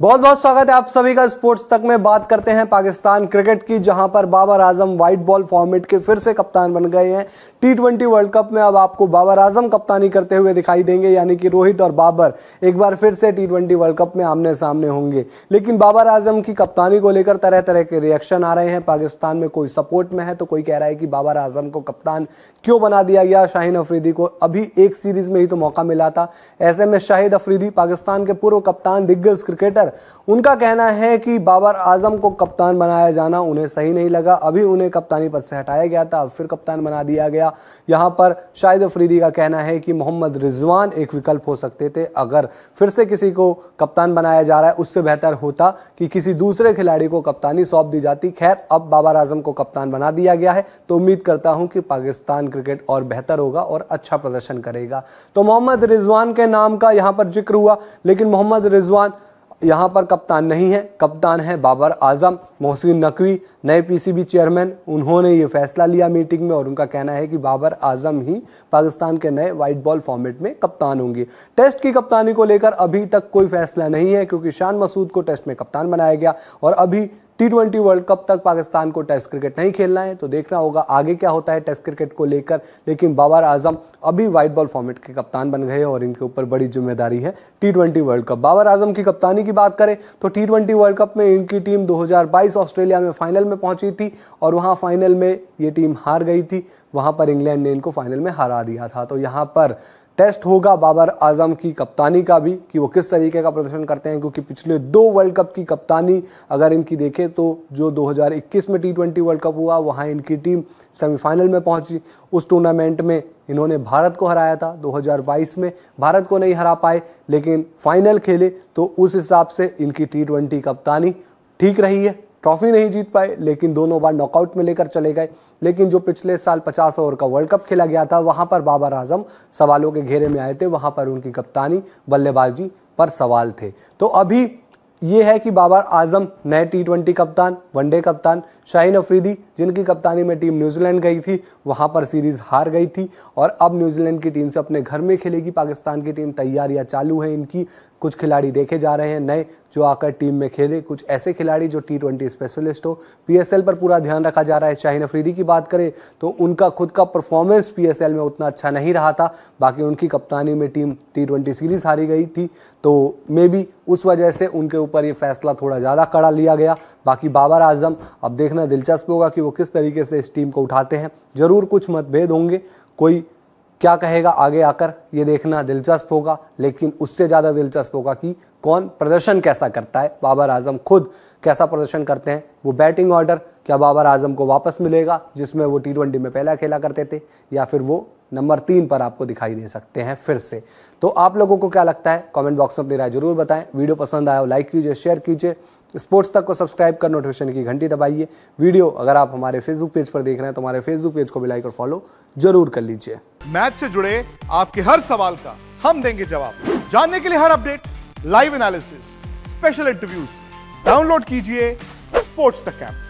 बहुत बहुत स्वागत है आप सभी का स्पोर्ट्स तक में बात करते हैं पाकिस्तान क्रिकेट की जहां पर Babar Azam white ball format के फिर से कप्तान बन गए हैं टी ट्वेंटी वर्ल्ड कप में अब आपको बाबर आजम कप्तानी करते हुए दिखाई देंगे यानी कि रोहित और बाबर एक बार फिर से टी ट्वेंटी वर्ल्ड कप में आमने सामने होंगे लेकिन बाबर आजम की कप्तानी को लेकर तरह तरह के रिएक्शन आ रहे हैं पाकिस्तान में कोई सपोर्ट में है तो कोई कह रहा है कि बाबर आजम को कप्तान क्यों बना दिया गया शाहिन अफरीदी को अभी एक सीरीज में ही तो मौका मिला था ऐसे में शाहिद अफरीदी पाकिस्तान के पूर्व कप्तान दिग्गज क्रिकेटर उनका कहना है कि बाबर आजम को कप्तान बनाया जाना उन्हें सही नहीं लगा अभी उन्हें कप्तानी पद से हटाया गया था अब फिर कप्तान बना दिया गया यहाँ पर शाहिद अफरीदी का कहना है कि मोहम्मद रिजवान एक विकल्प हो सकते थे अगर फिर से किसी को कप्तान बनाया जा रहा है उससे बेहतर होता कि किसी दूसरे खिलाड़ी को कप्तानी सौंप दी जाती खैर अब बाबर आजम को कप्तान बना दिया गया है तो उम्मीद करता हूँ कि पाकिस्तान क्रिकेट और बेहतर होगा और अच्छा प्रदर्शन करेगा तो मोहम्मद रिजवान के नाम का यहाँ पर जिक्र हुआ लेकिन मोहम्मद रिजवान यहाँ पर कप्तान नहीं है कप्तान है बाबर आजम मोहसिन नकवी नए पीसीबी चेयरमैन उन्होंने ये फैसला लिया मीटिंग में और उनका कहना है कि बाबर आजम ही पाकिस्तान के नए वाइट बॉल फॉर्मेट में कप्तान होंगे टेस्ट की कप्तानी को लेकर अभी तक कोई फैसला नहीं है क्योंकि शान मसूद को टेस्ट में कप्तान बनाया गया और अभी टी ट्वेंटी वर्ल्ड कप तक पाकिस्तान को टेस्ट क्रिकेट नहीं खेलना है तो देखना होगा आगे क्या होता है टेस्ट क्रिकेट को लेकर लेकिन बाबर आजम अभी व्हाइट बॉल फॉर्मेट के कप्तान बन गए और इनके ऊपर बड़ी जिम्मेदारी है T twenty world cup Babar Azam की कप्तानी की बात करें तो टी ट्वेंटी वर्ल्ड कप में इनकी टीम 2022 ऑस्ट्रेलिया में फाइनल में पहुंची थी और वहाँ फाइनल में ये टीम हार गई थी वहाँ पर इंग्लैंड ने इनको फाइनल में हरा दिया था तो यहाँ पर टेस्ट होगा बाबर आजम की कप्तानी का भी कि वो किस तरीके का प्रदर्शन करते हैं क्योंकि पिछले दो वर्ल्ड कप की कप्तानी अगर इनकी देखें तो जो 2021 में टी ट्वेंटी वर्ल्ड कप हुआ वहाँ इनकी टीम सेमीफाइनल में पहुंची उस टूर्नामेंट में इन्होंने भारत को हराया था 2022 में भारत को नहीं हरा पाए लेकिन फाइनल खेले तो उस हिसाब से इनकी टी कप्तानी ठीक रही है ट्रॉफी नहीं जीत पाए लेकिन दोनों बार नॉकआउट में लेकर चले गए लेकिन जो पिछले साल 50 ओवर का वर्ल्ड कप खेला गया था वहां पर बाबर आजम सवालों के घेरे में आए थे वहां पर उनकी कप्तानी बल्लेबाजी पर सवाल थे तो अभी ये है कि बाबर आजम नए टी ट्वेंटी कप्तान वनडे कप्तान शाहीन अफरीदी जिनकी कप्तानी में टीम न्यूजीलैंड गई थी वहाँ पर सीरीज हार गई थी और अब न्यूजीलैंड की टीम से अपने घर में खेलेगी पाकिस्तान की टीम तैयारियाँ चालू हैं इनकी कुछ खिलाड़ी देखे जा रहे हैं नए जो आकर टीम में खेले कुछ ऐसे खिलाड़ी जो टी ट्वेंटी स्पेशलिस्ट हो पी पर पूरा ध्यान रखा जा रहा है शाहिन अफरीदी की बात करें तो उनका खुद का परफॉर्मेंस पी में उतना अच्छा नहीं रहा था बाकी उनकी कप्तानी में टीम टी ट्वेंटी सीरीज हारी गई थी तो मे बी उस वजह से उनके ऊपर ये फैसला थोड़ा ज़्यादा कड़ा लिया गया बाकी बाबर आजम अब देखना दिलचस्प होगा कि वो किस तरीके से इस टीम को उठाते हैं ज़रूर कुछ मतभेद होंगे कोई क्या कहेगा आगे आकर ये देखना दिलचस्प होगा लेकिन उससे ज़्यादा दिलचस्प होगा कि कौन प्रदर्शन कैसा करता है बाबर आजम खुद कैसा प्रदर्शन करते हैं वो बैटिंग ऑर्डर क्या बाबर आजम को वापस मिलेगा जिसमें वो टी ट्वेंटी में पहला खेला करते थे या फिर वो नंबर तीन पर आपको दिखाई दे सकते हैं फिर से तो आप लोगों को क्या लगता है कमेंट बॉक्स में अपनी राय जरूर बताएं वीडियो पसंद आया हो लाइक कीजिए शेयर कीजिए स्पोर्ट्स तक को सब्सक्राइब कर नोटिफिकेशन की घंटी दबाइए वीडियो अगर आप हमारे फेसबुक पेज पर देख रहे हैं तो हमारे फेसबुक पेज को भी लाइक और फॉलो जरूर कर लीजिए मैच से जुड़े आपके हर सवाल का हम देंगे जवाब जानने के लिए हर update live analysis special interviews download कीजिए स्पोर्ट्स तक ऐप